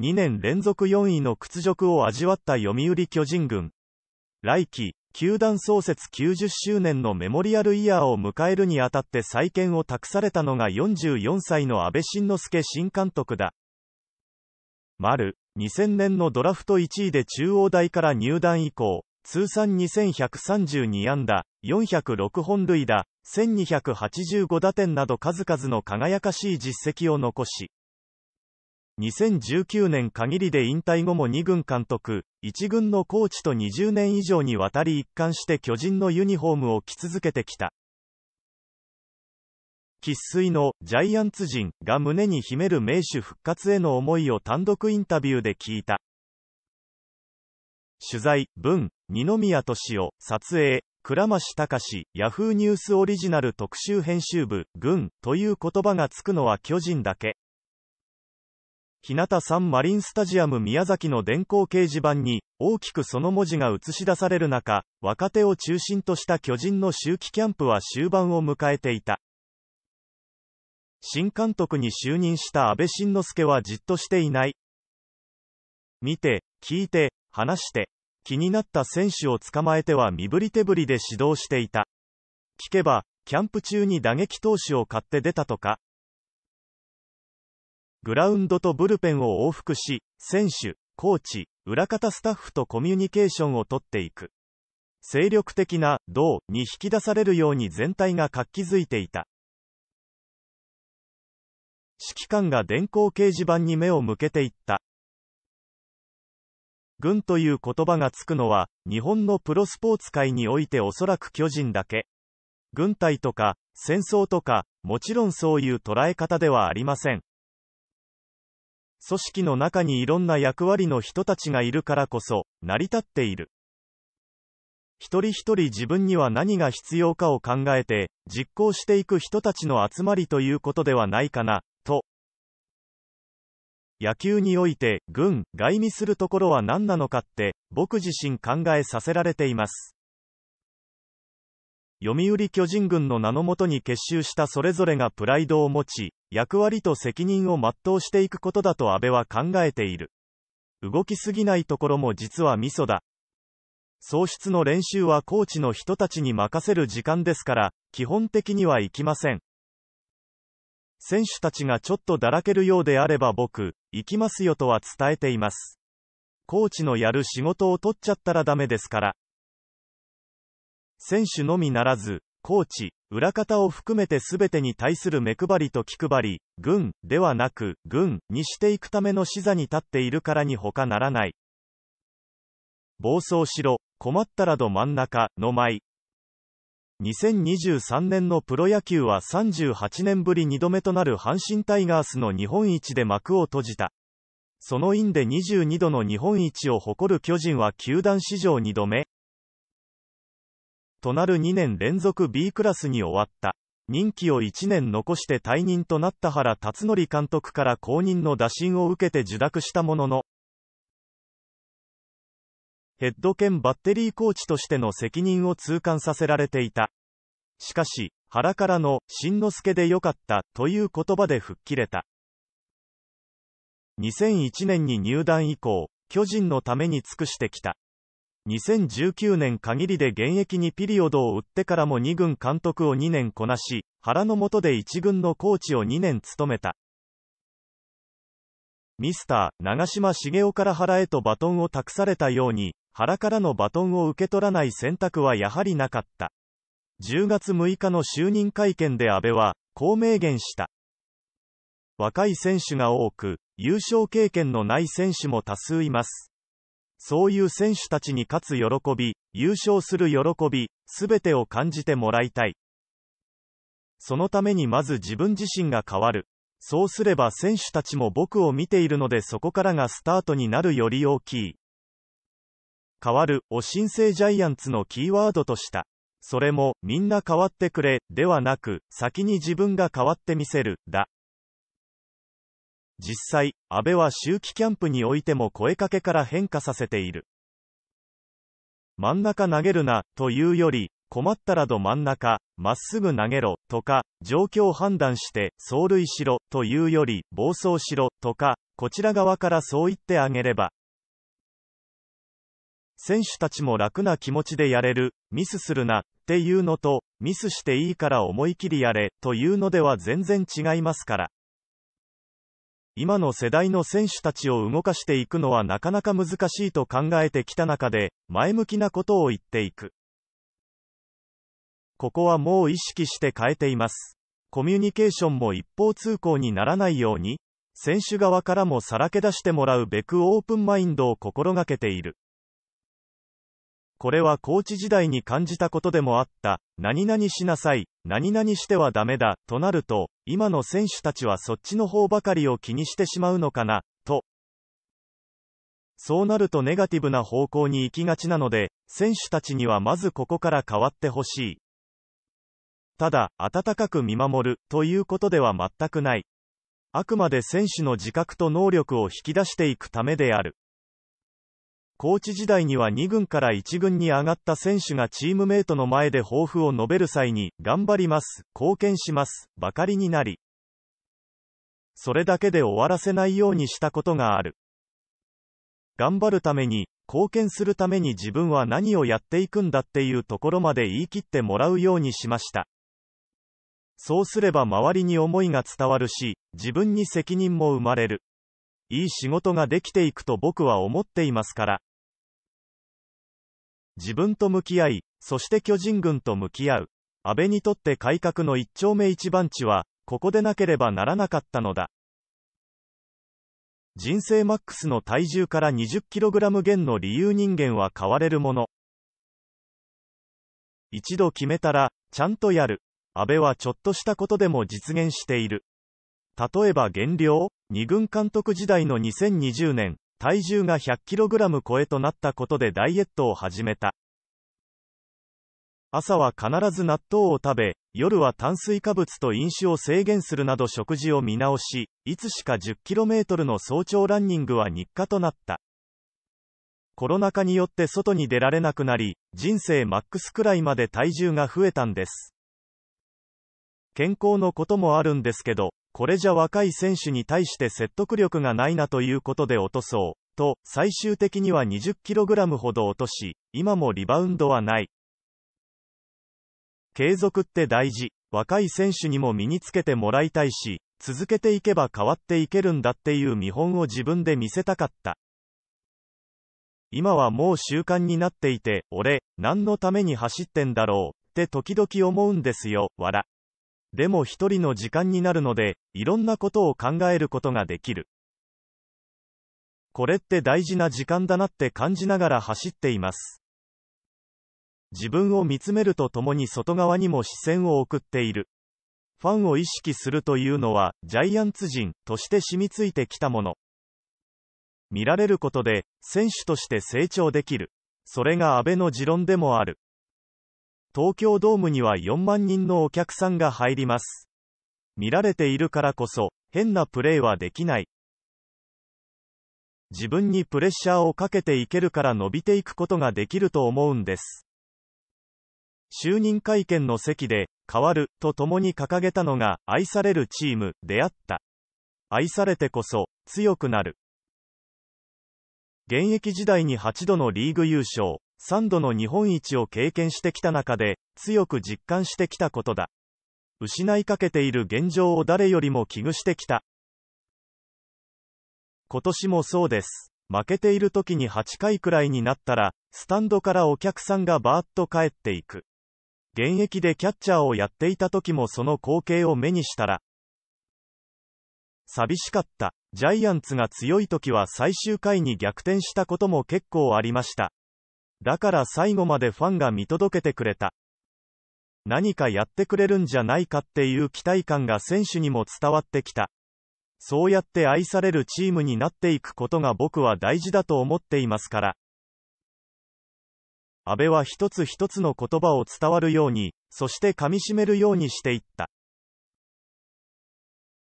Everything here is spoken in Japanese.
2年連続4位の屈辱を味わった読売巨人軍。来季、球団創設90周年のメモリアルイヤーを迎えるにあたって再建を託されたのが44歳の安倍晋之助新監督だ。丸、2000年のドラフト1位で中央大から入団以降、通算2132安打、406本塁打、1285打点など数々の輝かしい実績を残し、2019年限りで引退後も2軍監督、1軍のコーチと20年以上にわたり一貫して巨人のユニフォームを着続けてきた。喫水のジャイアンツ人が胸に秘める名手復活への思いを単独インタビューで聞いた。取材、文、二宮敏夫、撮影、倉増隆、ヤフーニュースオリジナル特集編集部、軍という言葉がつくのは巨人だけ。日向サンマリンスタジアム宮崎の電光掲示板に、大きくその文字が映し出される中、若手を中心とした巨人の秋季キャンプは終盤を迎えていた。新監督に就任した安倍晋之助はじっとしていない。見て、聞いて、話して、気になった選手を捕まえては身振り手振りで指導していた。聞けば、キャンプ中に打撃投手を買って出たとか、グラウンドとブルペンを往復し、選手、コーチ、裏方スタッフとコミュニケーションをとっていく。精力的な、銅に引き出されるように全体が活気づいていた。指揮官が電光掲示板に目を向けていった。軍という言葉がつくのは、日本のプロスポーツ界においておそらく巨人だけ。軍隊とか、戦争とか、もちろんそういう捉え方ではありません。組織の中にいろんな役割の人たちがいるからこそ、成り立っている。一人一人自分には何が必要かを考えて、実行していく人たちの集まりということではないかな、と。野球において、軍、外味するところは何なのかって、僕自身考えさせられています。読売巨人軍の名のもとに結集したそれぞれがプライドを持ち、役割と責任を全うしていくことだと安倍は考えている。動きすぎないところも実はミソだ。喪失の練習はコーチの人たちに任せる時間ですから、基本的には行きません。選手たちがちょっとだらけるようであれば僕、行きますよとは伝えています。コーチのやる仕事を取っちゃったらダメですから。選手のみならず、高知、裏方を含めて全てに対する目配りと気配り、軍、ではなく、軍、にしていくための視座に立っているからに他ならない。暴走しろ、困ったらど真ん中、の舞。2023年のプロ野球は38年ぶり2度目となる阪神タイガースの日本一で幕を閉じた。その因で22度の日本一を誇る巨人は球団史上2度目、となる2年連続 B クラスに終わった。任期を1年残して退任となった原辰徳監督から後任の打診を受けて受諾したものの、ヘッド兼バッテリーコーチとしての責任を痛感させられていた。しかし、原からの、しんのすけでよかった、という言葉で吹っ切れた。2001年に入団以降、巨人のために尽くしてきた。2019年限りで現役にピリオドを打ってからも2軍監督を2年こなし、原の下で1軍のコーチを2年務めた。ミスター、長嶋茂雄から原へとバトンを託されたように、原からのバトンを受け取らない選択はやはりなかった。10月6日の就任会見で安倍は、こう明言した。若い選手が多く、優勝経験のない選手も多数います。そういう選手たちに勝つ喜び、優勝する喜び、すべてを感じてもらいたい。そのためにまず自分自身が変わる。そうすれば選手たちも僕を見ているのでそこからがスタートになるより大きい。変わるを新生ジャイアンツのキーワードとした。それも、みんな変わってくれ、ではなく、先に自分が変わってみせる、だ。実際、安倍は周期キャンプにおいても声かけから変化させている。真ん中投げるな、というより、困ったらど真ん中、まっすぐ投げろ、とか、状況判断して、走塁しろ、というより、暴走しろ、とか、こちら側からそう言ってあげれば。選手たちも楽な気持ちでやれる、ミスするな、っていうのと、ミスしていいから思い切りやれ、というのでは全然違いますから。今の世代の選手たちを動かしていくのはなかなか難しいと考えてきた中で、前向きなことを言っていく。ここはもう意識して変えています。コミュニケーションも一方通行にならないように、選手側からもさらけ出してもらうべくオープンマインドを心がけている。これはコーチ時代に感じたことでもあった、何々しなさい、何々してはダメだ、となると、今の選手たちはそっちの方ばかりを気にしてしまうのかな、と。そうなるとネガティブな方向に行きがちなので、選手たちにはまずここから変わってほしい。ただ、温かく見守る、ということでは全くない。あくまで選手の自覚と能力を引き出していくためである。コーチ時代には2軍から1軍に上がった選手がチームメイトの前で抱負を述べる際に、頑張ります、貢献します、ばかりになり、それだけで終わらせないようにしたことがある。頑張るために、貢献するために自分は何をやっていくんだっていうところまで言い切ってもらうようにしました。そうすれば周りに思いが伝わるし、自分に責任も生まれる。いい仕事ができていくと僕は思っていますから。自分と向き合い、そして巨人軍と向き合う。安倍にとって改革の一丁目一番地は、ここでなければならなかったのだ。人生マックスの体重から 20kg 減の理由人間は変われるもの。一度決めたら、ちゃんとやる。安倍はちょっとしたことでも実現している。例えば減量、二軍監督時代の2020年、体重が 100kg 超えとなったことでダイエットを始めた。朝は必ず納豆を食べ、夜は炭水化物と飲酒を制限するなど食事を見直し、いつしか 10km の早朝ランニングは日課となった。コロナ禍によって外に出られなくなり、人生マックスくらいまで体重が増えたんです。健康のこともあるんですけど、これじゃ若い選手に対して説得力がないなということで落とそう、と、最終的には 20kg ほど落とし、今もリバウンドはない。継続って大事、若い選手にも身につけてもらいたいし、続けていけば変わっていけるんだっていう見本を自分で見せたかった。今はもう習慣になっていて、俺、何のために走ってんだろう、って時々思うんですよ、わら。でも一人の時間になるので、いろんなことを考えることができる。これって大事な時間だなって感じながら走っています。自分を見つめるとともに外側にも視線を送っている。ファンを意識するというのは、ジャイアンツ人として染みついてきたもの。見られることで、選手として成長できる。それが安倍の持論でもある。東京ドームには4万人のお客さんが入ります。見られているからこそ、変なプレーはできない。自分にプレッシャーをかけていけるから伸びていくことができると思うんです。就任会見の席で、変わる、と共に掲げたのが、愛されるチーム、であった。愛されてこそ、強くなる。現役時代に8度のリーグ優勝、3度の日本一を経験してきた中で、強く実感してきたことだ。失いかけている現状を誰よりも危惧してきた。今年もそうです。負けている時に8回くらいになったら、スタンドからお客さんがバーッと帰っていく。現役でキャッチャーをやっていた時もその光景を目にしたら、寂しかった。ジャイアンツが強い時は最終回に逆転したことも結構ありました。だから最後までファンが見届けてくれた。何かやってくれるんじゃないかっていう期待感が選手にも伝わってきた。そうやって愛されるチームになっていくことが僕は大事だと思っていますから。安倍は一つ一つの言葉を伝わるように、そして噛み締めるようにしていった。